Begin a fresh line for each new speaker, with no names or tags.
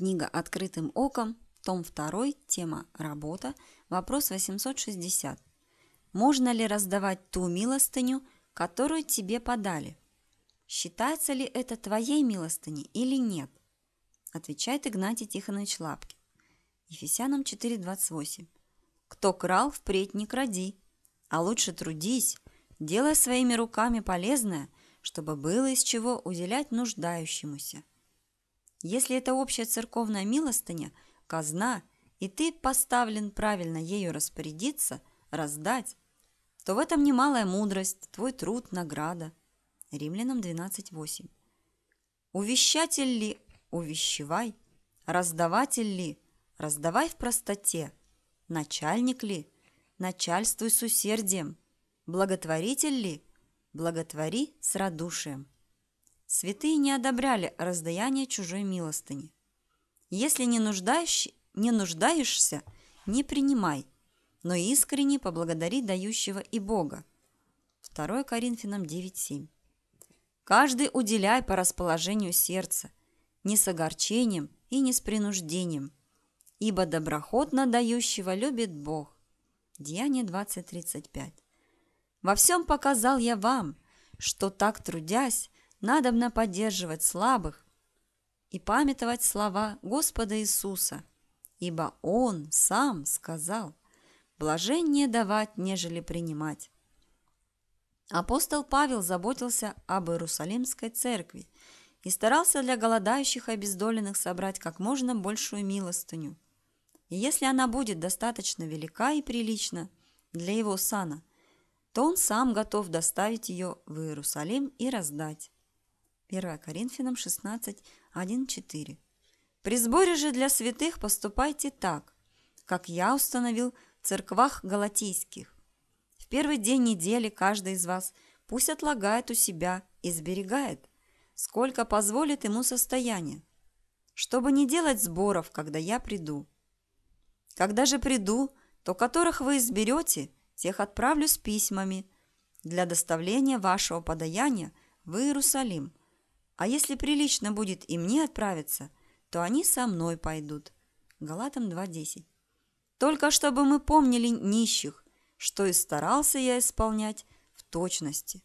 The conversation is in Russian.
Книга «Открытым оком», том 2, тема «Работа», вопрос 860. Можно ли раздавать ту милостыню, которую тебе подали? Считается ли это твоей милостыней или нет? Отвечает Игнатий Тихонович Лапкин. Ефесянам 4.28. «Кто крал, впредь не кради, а лучше трудись, делая своими руками полезное, чтобы было из чего уделять нуждающемуся». Если это общая церковная милостыня, казна, и ты поставлен правильно ею распорядиться, раздать, то в этом немалая мудрость, твой труд, награда. Римлянам 12.8. Увещатель ли – увещевай, раздаватель ли – раздавай в простоте, начальник ли – начальствуй с усердием, благотворитель ли – благотвори с радушием. Святые не одобряли раздаяние чужой милостыни. Если не, нуждаешь, не нуждаешься, не принимай, но искренне поблагодари дающего и Бога. 2 Коринфянам 9.7 Каждый уделяй по расположению сердца, не с огорчением и не с принуждением, ибо доброхотно дающего любит Бог. Деяние 20.35 Во всем показал я вам, что так трудясь, надобно поддерживать слабых и памятовать слова Господа Иисуса, ибо Он сам сказал «блажение давать, нежели принимать». Апостол Павел заботился об Иерусалимской церкви и старался для голодающих и обездоленных собрать как можно большую милостыню. И если она будет достаточно велика и прилична для его сана, то он сам готов доставить ее в Иерусалим и раздать. 1 Коринфянам 16, 1, 4. «При сборе же для святых поступайте так, как я установил в церквах галатийских. В первый день недели каждый из вас пусть отлагает у себя и сберегает, сколько позволит ему состояние, чтобы не делать сборов, когда я приду. Когда же приду, то которых вы изберете, тех отправлю с письмами для доставления вашего подаяния в Иерусалим» А если прилично будет и мне отправиться, то они со мной пойдут. Галатам 2.10. Только чтобы мы помнили нищих, что и старался я исполнять в точности.